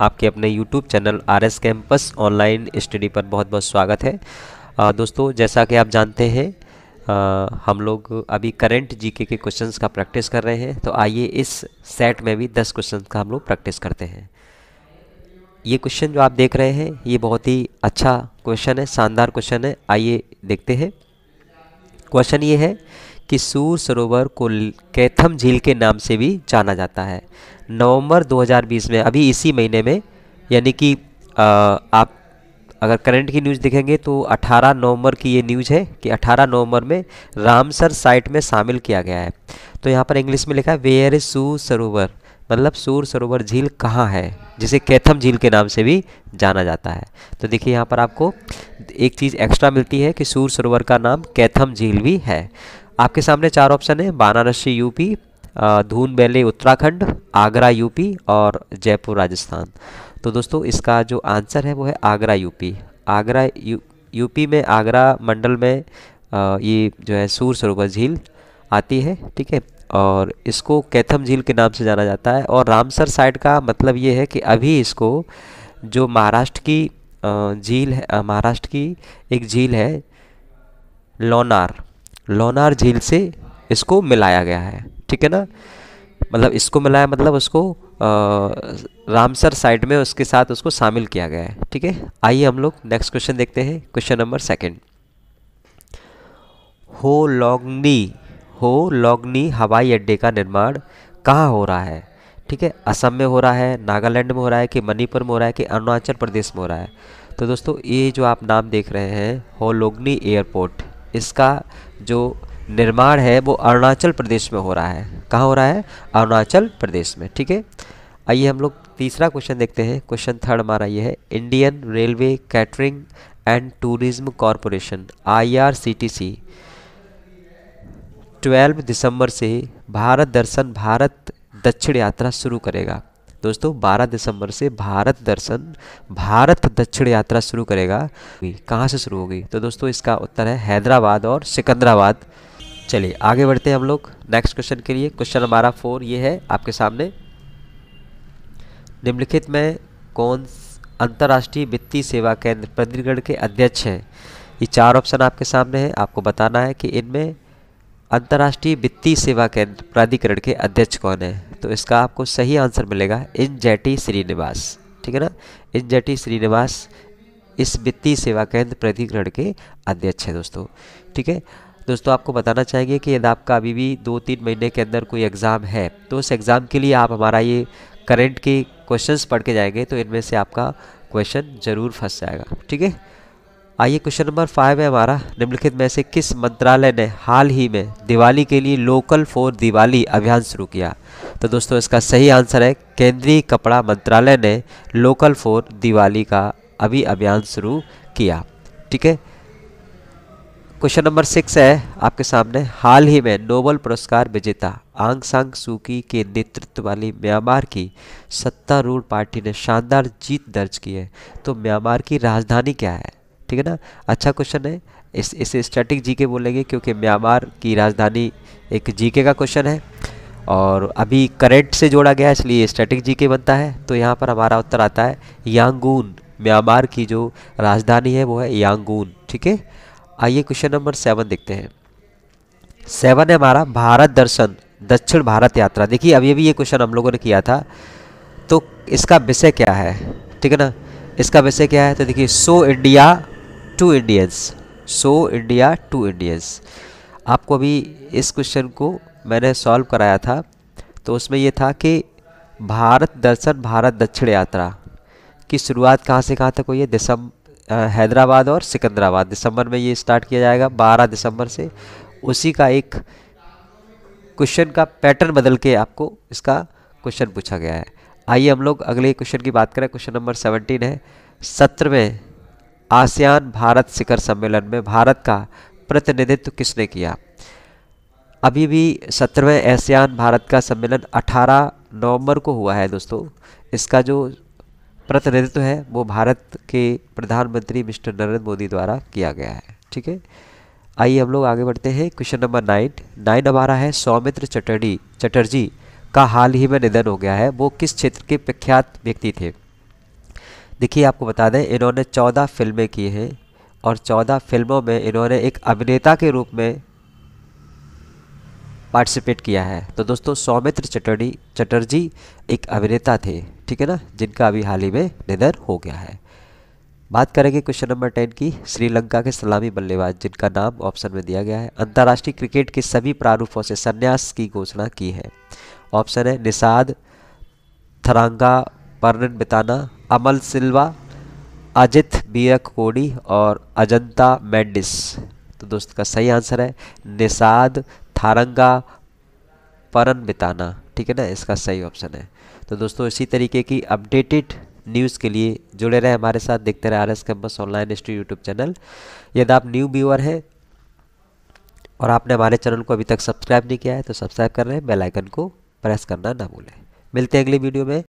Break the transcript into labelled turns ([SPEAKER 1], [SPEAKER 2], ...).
[SPEAKER 1] आपके अपने YouTube channel R S campus online study पर बहुत बहुत स्वागत है आ, दोस्तों जैसा कि आप जानते हैं हम लोग अभी करंट जीके के क्वेश्चंस का प्रैक्टिस कर रहे हैं तो आइए इस सेट में भी 10 क्वेश्चंस का हम लोग प्रैक्टिस करते हैं ये क्वेश्चन जो आप देख रहे हैं ये बहुत ही अच्छा क्वेश्चन है शानदार क्वेश्चन है आइए देखते हैं क्वेश्चन ये है कि सूर सरोवर को कैथम झील के नाम से भी जाना जाता है नवंबर 2020 में अभी इसी महीने में यानी कि आप अगर करंट की न्यूज़ देखेंगे तो 18 नवंबर की ये न्यूज़ है कि 18 नवंबर में रामसर साइट में शामिल किया गया है तो यहाँ पर इंग्लिश में लिखा है वेयर इज सू सरोवर मतलब सूर सरोवर झील कहाँ है जिसे कैथम झील के नाम से भी जाना जाता है तो देखिए यहाँ पर आपको एक चीज़ एक्स्ट्रा मिलती है कि सूर सरोवर का नाम कैथम झील भी है आपके सामने चार ऑप्शन है Varanasi UP Doon valley Uttarakhand Agra UP और जयपुर राजस्थान तो दोस्तों इसका जो आंसर है वो है Agra UP Agra U UP में आगरा मंडल में आ, ये जो है सूर सरोवर झील आती है ठीक है और इसको कैथम झील के नाम से जाना जाता है और रामसर साइड का मतलब ये है कि अभी इसको जो महाराष्ट्र की झील है महाराष्ट्र की एक झील है लोनार लोनार झील से इसको मिलाया गया है ठीक है ना मतलब इसको मिलाया मतलब उसको रामसर साइड में उसके साथ उसको शामिल किया गया है ठीक है आइए हम लोग नेक्स्ट क्वेश्चन देखते हैं क्वेश्चन नंबर सेकेंड हो लॉगनी हो लॉगनी हवाई अड्डे का निर्माण कहाँ हो रहा है ठीक है असम में हो रहा है नागालैंड में हो रहा है कि मणिपुर में हो रहा है कि अरुणाचल प्रदेश में हो रहा है तो दोस्तों ये जो आप नाम देख रहे हैं होलोगनी एयरपोर्ट इसका जो निर्माण है वो अरुणाचल प्रदेश में हो रहा है कहाँ हो रहा है अरुणाचल प्रदेश में ठीक है आइए हम लोग तीसरा क्वेश्चन देखते हैं क्वेश्चन थर्ड हमारा ये है Indian Railway Catering and Tourism Corporation सी 12 दिसंबर से भारत दर्शन भारत दक्षिण यात्रा शुरू करेगा दोस्तों 12 दिसंबर से भारत दर्शन भारत दक्षिण यात्रा शुरू करेगा कहाँ से शुरू होगी तो दोस्तों इसका उत्तर है हैदराबाद और सिकंदराबाद चलिए आगे बढ़ते हैं हम लोग नेक्स्ट क्वेश्चन के लिए क्वेश्चन हमारा फोर ये है आपके सामने निम्नलिखित में कौन अंतर्राष्ट्रीय वित्तीय सेवा केंद्र प्रदीगढ़ के अध्यक्ष हैं ये चार ऑप्शन आपके सामने हैं आपको बताना है कि इनमें अंतर्राष्ट्रीय वित्तीय सेवा केंद्र प्राधिकरण के अध्यक्ष कौन है तो इसका आपको सही आंसर मिलेगा इन जेटी श्रीनिवास ठीक है ना इन जेटी श्रीनिवास इस वित्तीय सेवा केंद्र प्राधिकरण के अध्यक्ष है दोस्तों ठीक है दोस्तों आपको बताना चाहेंगे कि यदि आपका अभी भी दो तीन महीने के अंदर कोई एग्ज़ाम है तो उस एग्ज़ाम के लिए आप हमारा ये करेंट के क्वेश्चंस पढ़ के जाएंगे तो इनमें से आपका क्वेश्चन ज़रूर फंस जाएगा ठीक है आइए क्वेश्चन नंबर फाइव है हमारा निम्नलिखित में से किस मंत्रालय ने हाल ही में दिवाली के लिए लोकल फॉर दिवाली अभियान शुरू किया तो दोस्तों इसका सही आंसर है केंद्रीय कपड़ा मंत्रालय ने लोकल फॉर दिवाली का अभी अभियान शुरू किया ठीक है क्वेश्चन नंबर सिक्स है आपके सामने हाल ही में नोबल पुरस्कार विजेता आंग सांग सूकी के नेतृत्व वाली म्यांमार की सत्तारूढ़ पार्टी ने शानदार जीत दर्ज की है तो म्यांमार की राजधानी क्या है ठीक है ना अच्छा क्वेश्चन है इस इसे स्टैटिक जीके बोलेंगे क्योंकि म्यांमार की राजधानी एक जीके का क्वेश्चन है और अभी करेंट से जोड़ा गया इसलिए स्टैटिक जीके बनता है तो यहाँ पर हमारा उत्तर आता है यांगून म्यांमार की जो राजधानी है वो है यांगून ठीक है आइए क्वेश्चन नंबर सेवन देखते हैं सेवन है हमारा भारत दर्शन दक्षिण भारत यात्रा देखिए अभी अभी ये क्वेश्चन हम लोगों ने किया था तो इसका विषय क्या है ठीक है ना इसका विषय क्या है तो देखिए so India to Indians so India to Indians आपको अभी इस क्वेश्चन को मैंने सॉल्व कराया था तो उसमें ये था कि भारत दर्शन भारत दक्षिण यात्रा की शुरुआत कहाँ से कहाँ तक हुई है दिसंबर हैदराबाद और सिकंदराबाद दिसंबर में ये स्टार्ट किया जाएगा 12 दिसंबर से उसी का एक क्वेश्चन का पैटर्न बदल के आपको इसका क्वेश्चन पूछा गया है आइए हम लोग अगले क्वेश्चन की बात करें क्वेश्चन नंबर 17 है सत्र में आसियान भारत शिखर सम्मेलन में भारत का प्रतिनिधित्व किसने किया अभी भी सत्रहवें आसियान भारत का सम्मेलन 18 नवंबर को हुआ है दोस्तों इसका जो प्रतिनिधित्व है वो भारत के प्रधानमंत्री मिस्टर नरेंद्र मोदी द्वारा किया गया है ठीक है आइए हम लोग आगे बढ़ते हैं क्वेश्चन नंबर नाइन नाइन हमारा है सौमित्र चटर्जी चटर्जी का हाल ही में निधन हो गया है वो किस क्षेत्र के प्रख्यात व्यक्ति थे देखिए आपको बता दें इन्होंने चौदह फिल्में की हैं और चौदह फिल्मों में इन्होंने एक अभिनेता के रूप में पार्टिसिपेट किया है तो दोस्तों सौमित्र चटर्जी चटर्जी एक अभिनेता थे ठीक है ना जिनका अभी हाल ही में निधन हो गया है बात करेंगे क्वेश्चन नंबर टेन की श्रीलंका के सलामी बल्लेबाज जिनका नाम ऑप्शन में दिया गया है अंतर्राष्ट्रीय क्रिकेट के सभी प्रारूपों से संन्यास की घोषणा की है ऑप्शन है निषाद थरांगा पर्नन बिताना अमल सिल्वा अजित बीरक कोडी और अजंता मैंडिस तो दोस्त का सही आंसर है निषाद थारंगा परन बिताना ठीक है ना इसका सही ऑप्शन है तो दोस्तों इसी तरीके की अपडेटेड न्यूज़ के लिए जुड़े रहे हमारे साथ देखते रहे R S campus online history YouTube channel यदि आप न्यू व्यूअर हैं और आपने हमारे चैनल को अभी तक सब्सक्राइब नहीं किया है तो सब्सक्राइब कर रहे हैं बेलाइकन को प्रेस करना ना भूलें मिलते हैं अगली वीडियो में